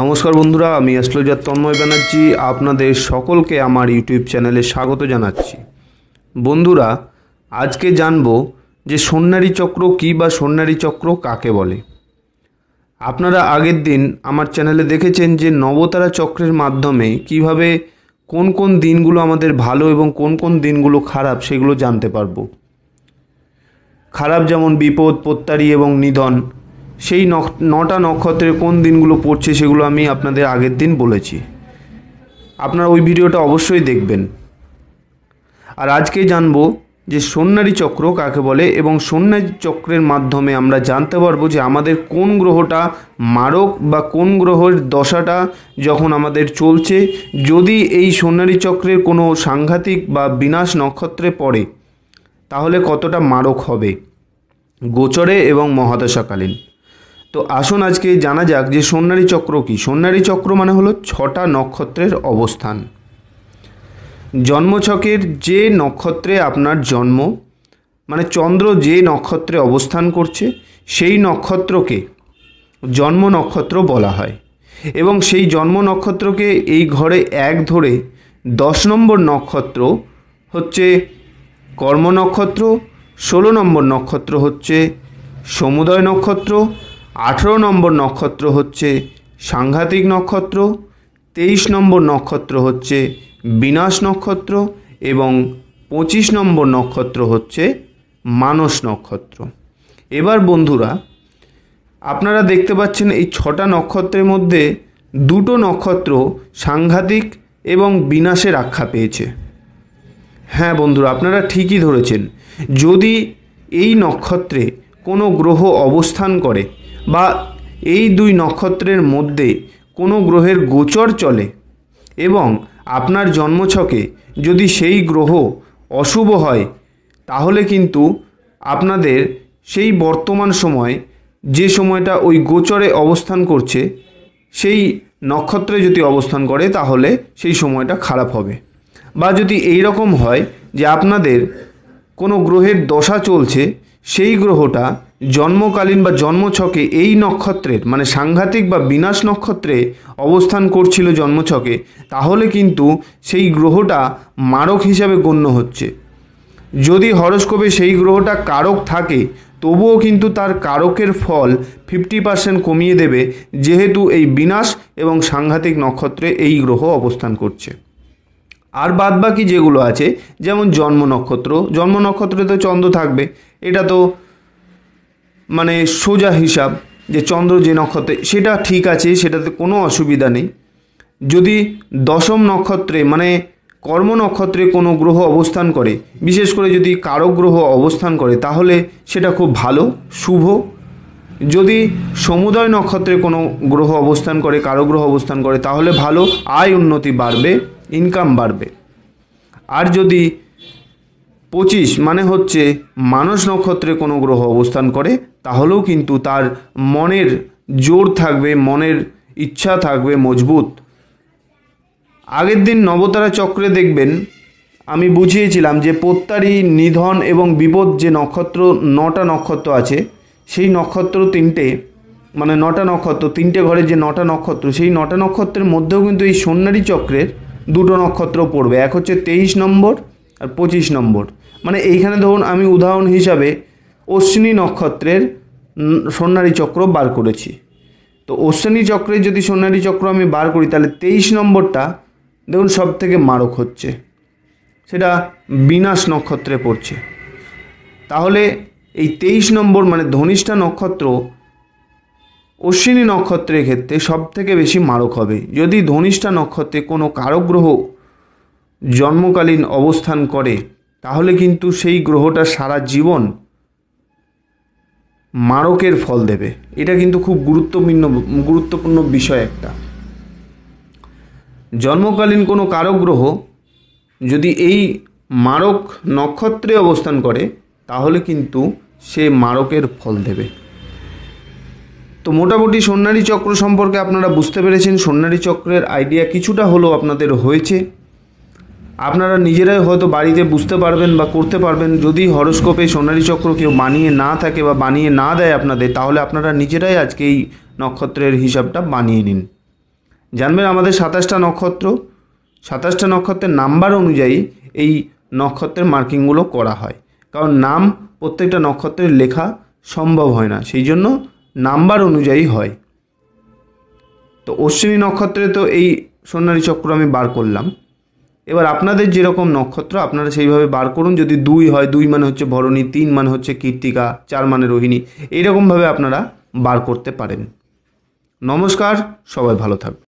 নমস্কার বন্ধুরা আমি অ্যাস্ট্রোলজার তন্ময় ব্যানার্জি আপনাদের সকলকে আমার ইউটিউব চ্যানেলে স্বাগত জানাচ্ছি বন্ধুরা আজকে জানব যে সন্ন্যারী চক্র কী বা সন্ন্যারী চক্র কাকে বলে আপনারা আগের দিন আমার চ্যানেলে দেখেছেন যে নবতারা চক্রের মাধ্যমে কিভাবে কোন কোন দিনগুলো আমাদের ভালো এবং কোন কোন দিনগুলো খারাপ সেগুলো জানতে পারবো খারাপ যেমন বিপদ প্রত্যারি এবং নিধন সেই নটা নক্ষত্রের কোন দিনগুলো পড়ছে সেগুলো আমি আপনাদের আগের দিন বলেছি আপনারা ওই ভিডিওটা অবশ্যই দেখবেন আর আজকে জানবো যে সন্ন্যারি চক্র কাকে বলে এবং সন্ন্যারি চক্রের মাধ্যমে আমরা জানতে পারবো যে আমাদের কোন গ্রহটা মারক বা কোন গ্রহের দশাটা যখন আমাদের চলছে যদি এই সন্ন্যারি চক্রের কোনো সাংঘাতিক বা বিনাশ নক্ষত্রে পড়ে তাহলে কতটা মারক হবে গোচরে এবং মহাদশাকালীন তো আসুন আজকে জানা যাক যে সোনারী চক্র কি সোনারী চক্র মানে হলো ছটা নক্ষত্রের অবস্থান জন্মছকের যে নক্ষত্রে আপনার জন্ম মানে চন্দ্র যে নক্ষত্রে অবস্থান করছে সেই নক্ষত্রকে জন্ম নক্ষত্র বলা হয় এবং সেই জন্ম নক্ষত্রকে এই ঘরে এক ধরে দশ নম্বর নক্ষত্র হচ্ছে কর্ম নক্ষত্র ষোলো নম্বর নক্ষত্র হচ্ছে সমুদয় নক্ষত্র আঠেরো নম্বর নক্ষত্র হচ্ছে সাংঘাতিক নক্ষত্র তেইশ নম্বর নক্ষত্র হচ্ছে বিনাশ নক্ষত্র এবং পঁচিশ নম্বর নক্ষত্র হচ্ছে মানস নক্ষত্র এবার বন্ধুরা আপনারা দেখতে পাচ্ছেন এই ছটা নক্ষত্রের মধ্যে দুটো নক্ষত্র সাংঘাতিক এবং বিনাশে আখ্যা পেয়েছে হ্যাঁ বন্ধুরা আপনারা ঠিকই ধরেছেন যদি এই নক্ষত্রে কোনো গ্রহ অবস্থান করে বা এই দুই নক্ষত্রের মধ্যে কোনো গ্রহের গোচর চলে এবং আপনার জন্মছকে যদি সেই গ্রহ অশুভ হয় তাহলে কিন্তু আপনাদের সেই বর্তমান সময় যে সময়টা ওই গোচরে অবস্থান করছে সেই নক্ষত্রে যদি অবস্থান করে তাহলে সেই সময়টা খারাপ হবে বা যদি এই রকম হয় যে আপনাদের কোনো গ্রহের দশা চলছে সেই গ্রহটা জন্মকালীন বা জন্মছকে এই নক্ষত্রের মানে সাংঘাতিক বা বিনাশ নক্ষত্রে অবস্থান করছিল জন্মছকে তাহলে কিন্তু সেই গ্রহটা মারক হিসাবে গণ্য হচ্ছে যদি হরস্কোপে সেই গ্রহটা কারক থাকে তবুও কিন্তু তার কারকের ফল ফিফটি পার্সেন্ট কমিয়ে দেবে যেহেতু এই বিনাশ এবং সাংঘাতিক নক্ষত্রে এই গ্রহ অবস্থান করছে আর বাদ বাকি যেগুলো আছে যেমন জন্ম নক্ষত্র জন্ম নক্ষত্রে তো চন্দ্র থাকবে এটা তো মানে সোজা হিসাব যে চন্দ্র যে নক্ষত্রে সেটা ঠিক আছে সেটাতে কোনো অসুবিধা নেই যদি দশম নক্ষত্রে মানে কর্ম নক্ষত্রে কোনো গ্রহ অবস্থান করে বিশেষ করে যদি কারক গ্রহ অবস্থান করে তাহলে সেটা খুব ভালো শুভ যদি সমুদয় নক্ষত্রে কোনো গ্রহ অবস্থান করে কারো গ্রহ অবস্থান করে তাহলে ভালো আয় উন্নতি বাড়বে ইনকাম বাড়বে আর যদি পঁচিশ মানে হচ্ছে মানুষ নক্ষত্রে কোনো গ্রহ অবস্থান করে তাহলেও কিন্তু তার মনের জোর থাকবে মনের ইচ্ছা থাকবে মজবুত আগের দিন নবতারা চক্রে দেখবেন আমি বুঝিয়েছিলাম যে প্রত্যারি নিধন এবং বিপদ যে নক্ষত্র নটা নক্ষত্র আছে সেই নক্ষত্র তিনটে মানে নটা নক্ষত্র তিনটে ঘরে যে নটা নক্ষত্র সেই নটা নক্ষত্রের মধ্যেও কিন্তু এই সন্ন্যারী চক্রের দুটো নক্ষত্র পড়বে এক হচ্ছে তেইশ নম্বর আর পঁচিশ নম্বর মানে এইখানে ধরুন আমি উদাহরণ হিসাবে অশ্বিনী নক্ষত্রের সোনারী চক্র বার করেছি তো অশ্বিনী চক্রের যদি সোনারী চক্র আমি বার করি তাহলে তেইশ নম্বরটা দেখুন সব থেকে মারক হচ্ছে সেটা বিনাশ নক্ষত্রে পড়ছে তাহলে এই তেইশ নম্বর মানে ধনিষ্ঠা নক্ষত্র অশ্বিনী নক্ষত্রের ক্ষেত্রে সবথেকে বেশি মারক হবে যদি ধনিষ্ঠা নক্ষত্রে কোনো কারগ্রহ জন্মকালীন অবস্থান করে তাহলে কিন্তু সেই গ্রহটা সারা জীবন মারকের ফল দেবে এটা কিন্তু খুব গুরুত্বপূর্ণ গুরুত্বপূর্ণ বিষয় একটা জন্মকালীন কোনো কারক গ্রহ যদি এই মারক নক্ষত্রে অবস্থান করে তাহলে কিন্তু সে মারকের ফল দেবে তো মোটামুটি সোনারী চক্র সম্পর্কে আপনারা বুঝতে পেরেছেন সোনারী চক্রের আইডিয়া কিছুটা হলেও আপনাদের হয়েছে আপনারা নিজেরাই হয়তো বাড়িতে বুঝতে পারবেন বা করতে পারবেন যদি হরস্কোপে সোনারি চক্র কেউ বানিয়ে না থাকে বা বানিয়ে না দেয় আপনাদের তাহলে আপনারা নিজেরাই আজকে এই নক্ষত্রের হিসাবটা বানিয়ে নিন জানবেন আমাদের সাতাশটা নক্ষত্র সাতাশটা নক্ষত্রের নাম্বার অনুযায়ী এই নক্ষত্রের মার্কিংগুলো করা হয় কারণ নাম প্রত্যেকটা নক্ষত্রের লেখা সম্ভব হয় না সেই জন্য নাম্বার অনুযায়ী হয় তো অশ্বিনী নক্ষত্রে তো এই সোনারি চক্র আমি বার করলাম এবার আপনাদের যেরকম নক্ষত্র আপনারা সেইভাবে বার করুন যদি দুই হয় দুই মানে হচ্ছে ভরণী তিন মানে হচ্ছে কীর্তিকা চার মানে রোহিণী এইরকমভাবে আপনারা বার করতে পারেন নমস্কার সবাই ভালো থাকবে